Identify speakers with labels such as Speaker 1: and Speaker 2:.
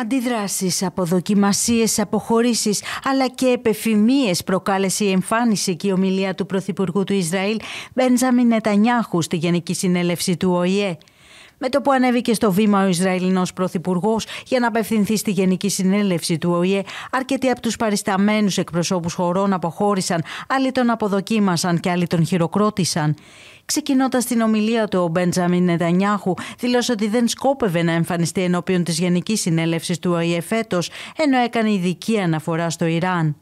Speaker 1: Αντιδράσεις, αποδοκιμασίες, αποχωρήσεις, αλλά και επεφημίες προκάλεσε η εμφάνιση και η ομιλία του Πρωθυπουργού του Ισραήλ Μπέντζαμιν Νετανιάχου στη Γενική Συνέλευση του ΟΗΕ. Με το που ανέβηκε στο βήμα ο Ισραηλινός Πρωθυπουργός για να απευθυνθεί στη Γενική Συνέλευση του ΟΗΕ, αρκετοί από τους παρισταμένους εκπροσώπους χωρών αποχώρησαν, άλλοι τον αποδοκίμασαν και άλλοι τον χειροκρότησαν. Ξεκινώντας την ομιλία του, ο Μπέντζαμιν Νετανιάχου δήλωσε ότι δεν σκόπευε να εμφανιστεί ενώπιον της Γενικής Συνέλευσης του ΟΗΕ φέτος, ενώ έκανε ειδική αναφορά στο Ιράν.